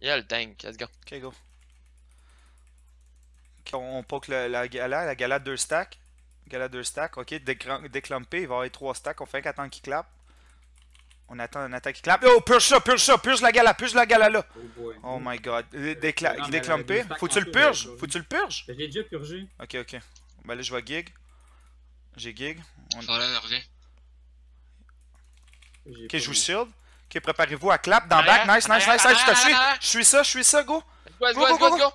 Yeah, le tank, let's go. Ok, go. on poke la, la, gala, la gala 2 stack. Gala 2 stacks, ok, déclampé, il va y avoir 3 stacks, on fait qu'attend qu'il clappe. On attend un attaque qui clappe. Oh, purge ça, purge ça, purge la gala, purge la gala là. Oh, oh my god. Euh, déclampé. Faut-tu le purge Faut-tu le purge J'ai déjà purgé. Ok, ok. Bah là, je vois gig. J'ai gig. On... Voilà, reviens. Ok, je vous shield. Ok, préparez-vous à clap dans back. Nice, nice, nice, Je te suis. Je suis ça, je suis ça, go. Go, go, go, go.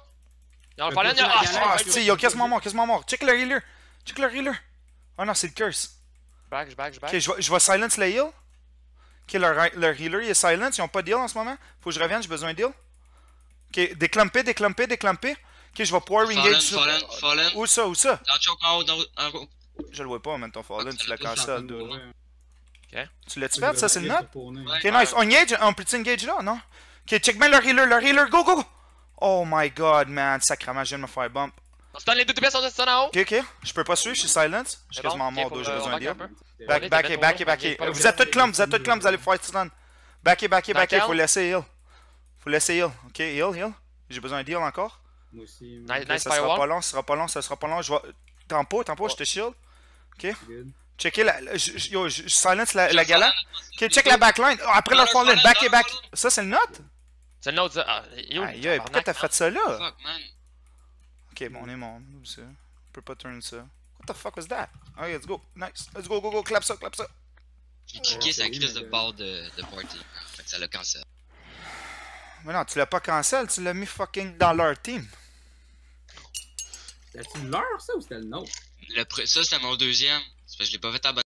Non, par là, non. Ah, si, quasiment mort, quasiment mort. Check le healer. Check le healer. Oh non, c'est le curse. Back, je back, Ok, je vais silence le heal. Ok, leur, healer il est silence. Ils ont pas de heal en ce moment. Faut que je revienne, j'ai besoin de deal Ok, déclampé, déclampé, déclampé. Ok, je vais pouvoir ringage. Fallen, Où ça, où ça? Je le vois pas, maintenant, Fallen, ah, tu l'as la deux. Ok, Tu l'as-tu fait, ça, c'est le note? Ok, nice. On engage, on peut-tu engage là, non? Ok, check bien leur healer, le healer, go, go, go! Oh my god, man, sacrement, je viens de me faire bump. On se donne les deux TPS, on se donne en Ok, ok, je peux pas suivre, je suis silence. Je suis quasiment mort, j'ai besoin heal. Back, back, back, back. Vous êtes tous clump, vous êtes tous clump, vous allez pouvoir stun. Back, back, back, faut laisser heal. Faut laisser heal. Ok, heal, heal. J'ai besoin d'heal encore. Moi aussi. Nice, nice, ça sera pas long, ça sera pas long, ça sera pas long. Je Tempo, tempo, je te shield. Ok. Check la. yo, je silence la, galère. Ok, check la backline. Oh, après la frontline, back et back. Ça, c'est le note? C'est le note, ça. Ah, yo, pourquoi t'as fait ça hein? là? Ok, bon, on est mort. On peut pas turn ça. What the fuck was that? Ok, let's go. Nice. Let's go, go, go. Clap ça, clap ça. J'ai cliqué sa crise de bord de, de party. Fait ça l'a cancel. Mais non, tu l'as pas cancel, tu l'as mis fucking dans leur team. cétait leur ça ou c'était le nôtre? Le ça c'était mon deuxième. Je l'ai pas fait à